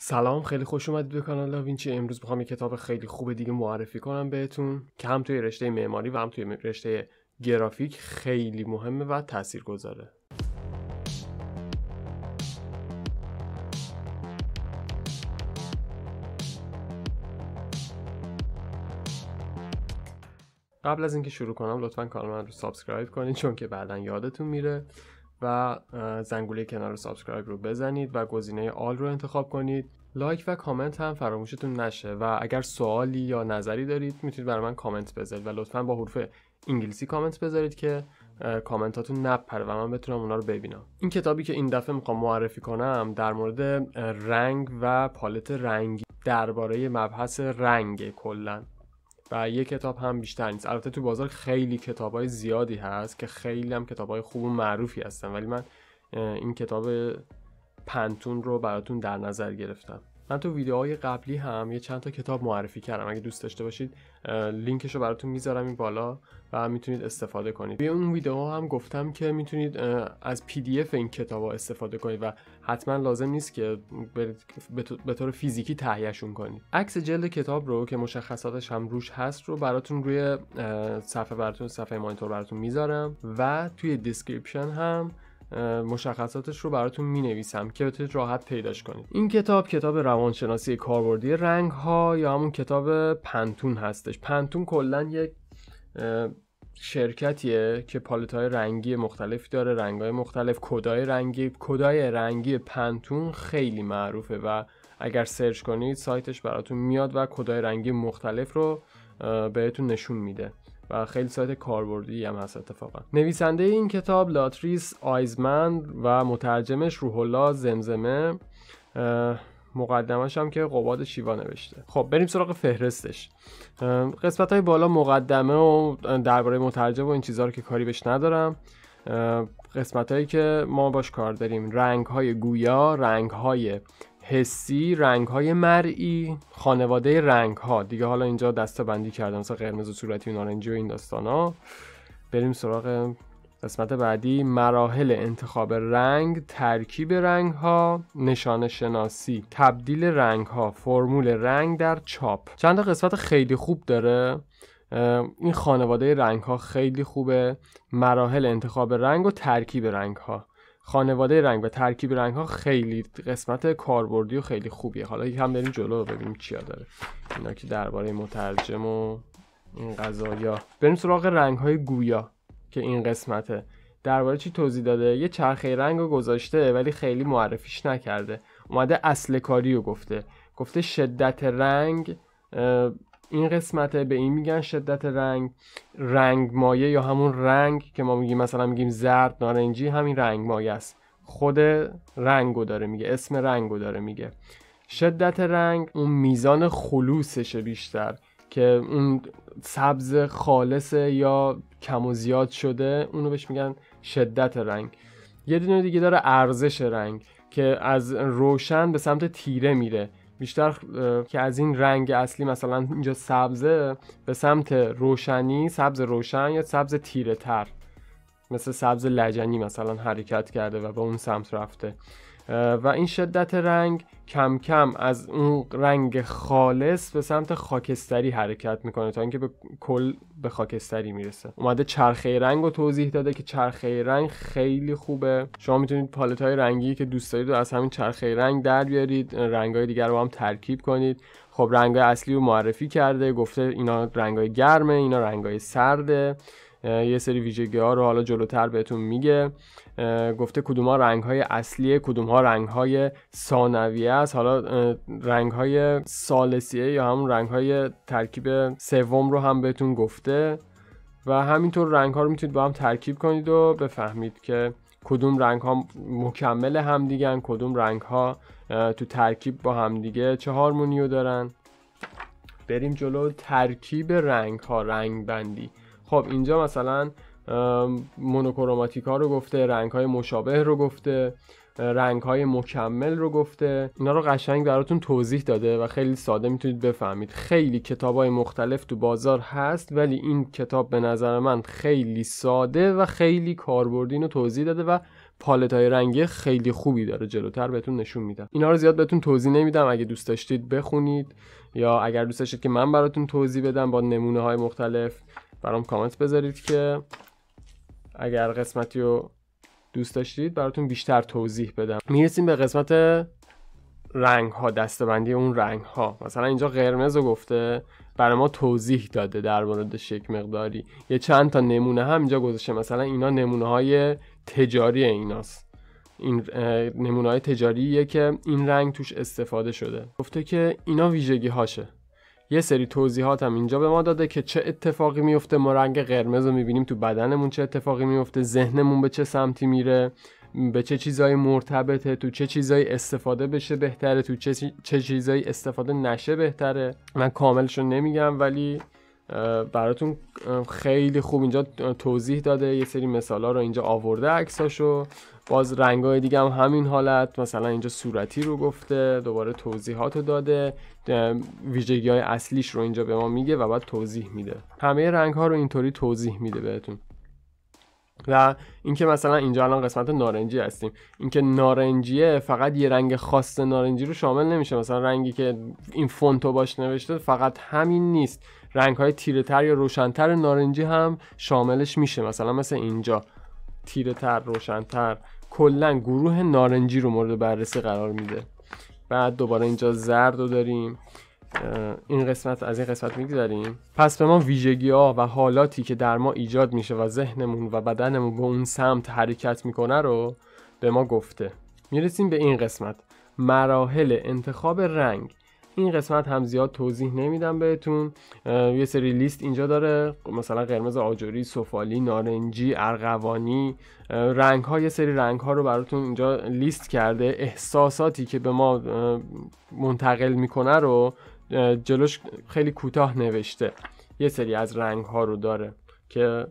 سلام خیلی خوش اومدید به کانال لاوینچی امروز میخوام یه کتاب خیلی خوب دیگه معرفی کنم بهتون که هم توی رشته معماری و هم توی رشته گرافیک خیلی مهمه و تاثیر گذاره قبل از اینکه شروع کنم لطفا کانال من رو سابسکرایب کنید چون که بعدا یادتون میره و زنگوله کنار سابسکرایب رو بزنید و گزینه آل رو انتخاب کنید لایک و کامنت هم فراموشتون نشه و اگر سوالی یا نظری دارید میتونید برای من کامنت بذارید و لطفا با حروف انگلیسی کامنت بذارید که کامنتاتون نپره و من بتونم اونا رو ببینم این کتابی که این دفعه میخوام معرفی کنم در مورد رنگ و پالت رنگی درباره مبحث رنگ کلا و یه کتاب هم بیشتر نیست البته تو بازار خیلی کتاب های زیادی هست که خیلی هم کتاب های خوب و معروفی هستن ولی من این کتاب پنتون رو براتون در نظر گرفتم من تو ویدیوهای قبلی هم یه چند تا کتاب معرفی کردم اگه دوست داشته باشید لینکش رو براتون میذارم این بالا و میتونید استفاده کنید به اون ویدیوها هم گفتم که میتونید از پی دی اف این کتاب ها استفاده کنید و حتما لازم نیست که به طور فیزیکی تهیهشون کنید عکس جلد کتاب رو که مشخصاتش هم روش هست رو براتون روی صفحه براتون صفحه مانیتور براتون میذارم و توی دیسکریپشن هم مشخصاتش رو براتون می که بتونید راحت پیداش کنید این کتاب کتاب روانشناسی کاربردی رنگ ها یا همون کتاب پنتون هستش پنتون کلا یک شرکتیه که پالت های رنگی مختلف داره رنگ های مختلف کدای رنگی کدای رنگی پنتون خیلی معروفه و اگر سرچ کنید سایتش براتون میاد و کدای رنگی مختلف رو بهتون نشون میده و خیلی سایت کاربردی هم هست اتفاقا نویسنده این کتاب لاتریس آیزمن و مترجمش روح الله زمزمه مقدمش هم که قباد شیوا نوشته خب بریم سراغ فهرستش قسمت های بالا مقدمه و درباره مترجم و این چیزها رو که کاری بهش ندارم قسمت هایی که ما باش کار داریم رنگ های گویا رنگ های حسی رنگ های مرئی خانواده رنگ ها دیگه حالا اینجا بندی کردم مثلا قرمز و صورتی و نارنجی و این داستان ها بریم سراغ قسمت بعدی مراحل انتخاب رنگ ترکیب رنگ ها نشان شناسی تبدیل رنگ ها فرمول رنگ در چاپ چند قسمت خیلی خوب داره این خانواده رنگ ها خیلی خوبه مراحل انتخاب رنگ و ترکیب رنگ ها خانواده رنگ و ترکیب رنگ ها خیلی قسمت کاربردی و خیلی خوبیه حالا هم بریم جلو ببینیم چیا داره اینا که درباره مترجم و این ها بریم سراغ رنگ های گویا که این قسمته درباره چی توضیح داده یه چرخه رنگ رو گذاشته ولی خیلی معرفیش نکرده اومده اصل کاری رو گفته گفته شدت رنگ این قسمت به این میگن شدت رنگ رنگ مایه یا همون رنگ که ما میگیم مثلا میگیم زرد نارنجی همین رنگ مایه است خود رنگو داره میگه اسم رنگو داره میگه شدت رنگ اون میزان خلوصشه بیشتر که اون سبز خالصه یا کم و زیاد شده اونو بهش میگن شدت رنگ یه دونه دیگه داره ارزش رنگ که از روشن به سمت تیره میره بیشتر که از این رنگ اصلی مثلا اینجا سبزه به سمت روشنی سبز روشن یا سبز تیره تر مثل سبز لجنی مثلا حرکت کرده و به اون سمت رفته و این شدت رنگ کم کم از اون رنگ خالص به سمت خاکستری حرکت میکنه تا اینکه به کل به خاکستری میرسه اومده چرخه رنگ رو توضیح داده که چرخه رنگ خیلی خوبه شما میتونید پالت های رنگی که دوست دارید از همین چرخه رنگ در بیارید رنگ های دیگر رو هم ترکیب کنید خب رنگ های اصلی رو معرفی کرده گفته اینا رنگ های گرمه اینا رنگ های سرده یه سری ویژگی رو حالا جلوتر بهتون میگه گفته کدوم ها رنگ های اصلیه کدوم ها رنگ های است حالا رنگ های سالسیه یا همون رنگ های ترکیب سوم رو هم بهتون گفته و همینطور رنگ ها رو میتونید با هم ترکیب کنید و بفهمید که کدوم رنگ ها مکمل دیگن کدوم رنگ ها تو ترکیب با دیگه چه هارمونیو دارن بریم جلو ترکیب رنگ ها رنگ بندی خب اینجا مثلا مونوکروماتیک رو گفته رنگ های مشابه رو گفته رنگ های مکمل رو گفته اینا رو قشنگ براتون توضیح داده و خیلی ساده میتونید بفهمید خیلی کتاب های مختلف تو بازار هست ولی این کتاب به نظر من خیلی ساده و خیلی کاربردین رو توضیح داده و پالت های رنگی خیلی خوبی داره جلوتر بهتون نشون میدم اینا رو زیاد بهتون توضیح نمیدم اگه دوست داشتید بخونید یا اگر دوست داشتید که من براتون توضیح بدم با نمونه های مختلف برام کامنت بذارید که اگر قسمتی رو دوست داشتید براتون بیشتر توضیح بدم میرسیم به قسمت رنگ ها دستبندی اون رنگ ها مثلا اینجا قرمز رو گفته برای ما توضیح داده در مورد یک مقداری یه چند تا نمونه هم اینجا گذاشته مثلا اینا نمونه های تجاری ایناست این نمونه های تجاریه که این رنگ توش استفاده شده گفته که اینا ویژگی هاشه یه سری توضیحات هم اینجا به ما داده که چه اتفاقی میفته ما رنگ قرمز رو میبینیم تو بدنمون چه اتفاقی میفته ذهنمون به چه سمتی میره به چه چیزایی مرتبطه تو چه چیزایی استفاده بشه بهتره تو چه, چیزهایی استفاده نشه بهتره من کاملش رو نمیگم ولی براتون خیلی خوب اینجا توضیح داده یه سری ها رو اینجا آورده عکساشو باز رنگ های دیگه هم همین حالت مثلا اینجا صورتی رو گفته دوباره توضیحات رو داده ویژگی های اصلیش رو اینجا به ما میگه و بعد توضیح میده همه رنگ ها رو اینطوری توضیح میده بهتون و اینکه مثلا اینجا الان قسمت نارنجی هستیم اینکه نارنجیه فقط یه رنگ خاص نارنجی رو شامل نمیشه مثلا رنگی که این فونتو باش نوشته فقط همین نیست رنگ های تیره تر یا روشنتر نارنجی هم شاملش میشه مثلا مثل اینجا تیره تر روشنتر کلا گروه نارنجی رو مورد بررسی قرار میده بعد دوباره اینجا زرد رو داریم این قسمت از این قسمت میگذاریم پس به ما ویژگی ها و حالاتی که در ما ایجاد میشه و ذهنمون و بدنمون به اون سمت حرکت میکنه رو به ما گفته میرسیم به این قسمت مراحل انتخاب رنگ این قسمت هم زیاد توضیح نمیدم بهتون یه سری لیست اینجا داره مثلا قرمز آجوری سفالی نارنجی ارغوانی رنگ ها یه سری رنگ ها رو براتون اینجا لیست کرده احساساتی که به ما منتقل میکنه رو جلوش خیلی کوتاه نوشته یه سری از رنگ ها رو داره که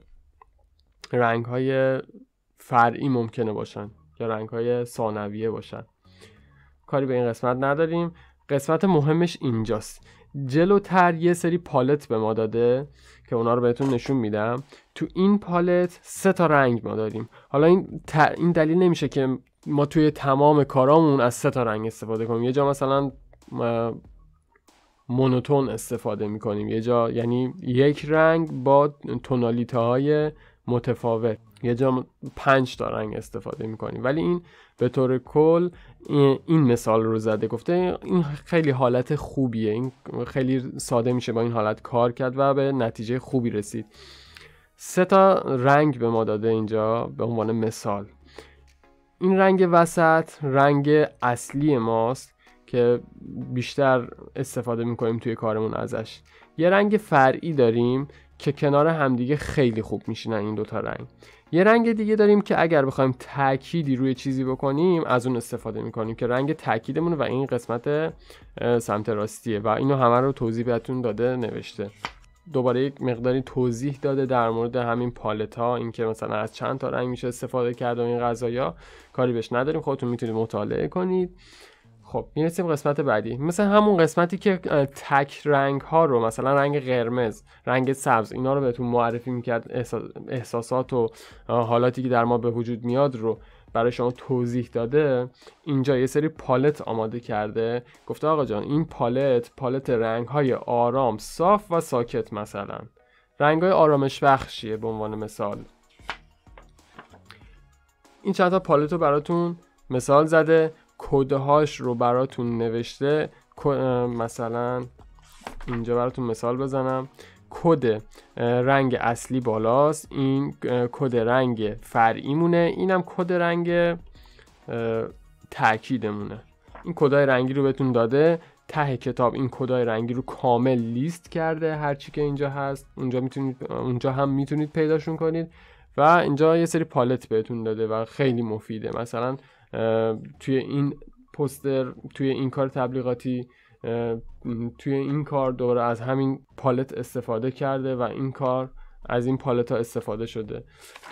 رنگ های فرعی ممکنه باشن یا رنگ های ثانویه باشن کاری به این قسمت نداریم قسمت مهمش اینجاست جلوتر یه سری پالت به ما داده که اونا رو بهتون نشون میدم تو این پالت سه تا رنگ ما داریم حالا این, این دلیل نمیشه که ما توی تمام کارامون از سه تا رنگ استفاده کنیم یه جا مثلا مونوتون استفاده میکنیم یه جا یعنی یک رنگ با تونالیته های متفاوت یه جا پنج تا رنگ استفاده میکنیم ولی این به طور کل این مثال رو زده گفته این خیلی حالت خوبیه این خیلی ساده میشه با این حالت کار کرد و به نتیجه خوبی رسید سه تا رنگ به ما داده اینجا به عنوان مثال این رنگ وسط رنگ اصلی ماست که بیشتر استفاده میکنیم توی کارمون ازش یه رنگ فرعی داریم که کنار همدیگه خیلی خوب میشینن این دوتا رنگ یه رنگ دیگه داریم که اگر بخوایم تأکیدی روی چیزی بکنیم از اون استفاده میکنیم که رنگ تاکیدمون و این قسمت سمت راستیه و اینو همه رو توضیح بهتون داده نوشته دوباره یک مقداری توضیح داده در مورد همین پالت ها اینکه مثلا از چند تا رنگ میشه استفاده کرد و این غذایا کاری بهش نداریم خودتون میتونید مطالعه کنید خب میرسیم قسمت بعدی مثل همون قسمتی که تک رنگ ها رو مثلا رنگ قرمز رنگ سبز اینا رو بهتون معرفی میکرد احساسات و حالاتی که در ما به وجود میاد رو برای شما توضیح داده اینجا یه سری پالت آماده کرده گفته آقا جان این پالت پالت رنگ های آرام صاف و ساکت مثلا رنگ های آرامش بخشیه به عنوان مثال این چند تا پالت رو براتون مثال زده کدهاش رو براتون نوشته مثلا اینجا براتون مثال بزنم کد رنگ اصلی بالاست این کد رنگ مونه اینم کد رنگ تاکیدمونه این کدای رنگی رو بهتون داده ته کتاب این کدای رنگی رو کامل لیست کرده هرچی که اینجا هست اونجا میتونید اونجا هم میتونید پیداشون کنید و اینجا یه سری پالت بهتون داده و خیلی مفیده مثلا توی این پوستر توی این کار تبلیغاتی توی این کار دوباره از همین پالت استفاده کرده و این کار از این پالت ها استفاده شده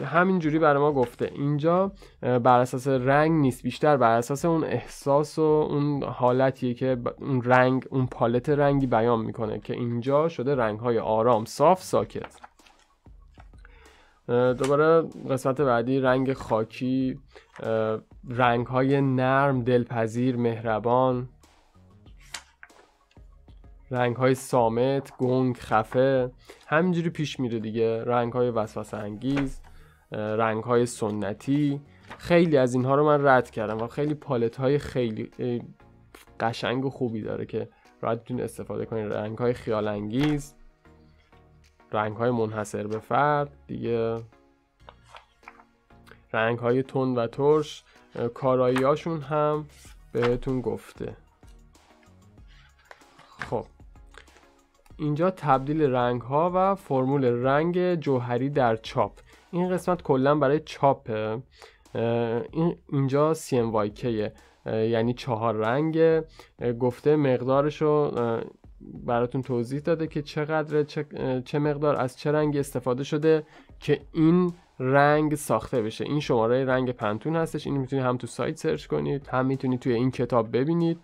همین جوری برای ما گفته اینجا بر اساس رنگ نیست بیشتر بر اساس اون احساس و اون حالتیه که اون رنگ اون پالت رنگی بیان میکنه که اینجا شده رنگ های آرام صاف ساکت دوباره قسمت بعدی رنگ خاکی رنگ های نرم دلپذیر مهربان رنگ های سامت گنگ خفه همینجوری پیش میره دیگه رنگ های وسوسه انگیز رنگ های سنتی خیلی از اینها رو من رد کردم و خیلی پالت های خیلی قشنگ و خوبی داره که راحت استفاده کنید رنگ های خیال انگیز رنگ های منحصر به فرد دیگه رنگ های تون و ترش کارایی هاشون هم بهتون گفته خب اینجا تبدیل رنگ ها و فرمول رنگ جوهری در چاپ این قسمت کلا برای چاپه این اینجا CMYK یعنی چهار رنگ گفته مقدارش رو براتون توضیح داده که چقدر چه،, مقدار از چه رنگی استفاده شده که این رنگ ساخته بشه این شماره رنگ پنتون هستش این میتونید هم تو سایت سرچ کنید هم میتونید توی این کتاب ببینید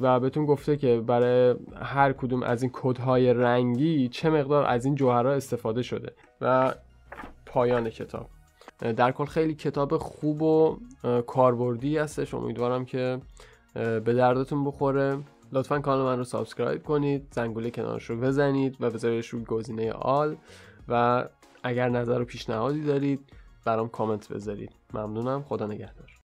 و بهتون گفته که برای هر کدوم از این کدهای رنگی چه مقدار از این جوهرها استفاده شده و پایان کتاب در کل خیلی کتاب خوب و کاربردی هستش امیدوارم که به دردتون بخوره لطفا کانال من رو سابسکرایب کنید زنگوله کنارش رو بزنید و بذاریدش رو گزینه آل و اگر نظر و پیشنهادی دارید برام کامنت بذارید ممنونم خدا نگهدار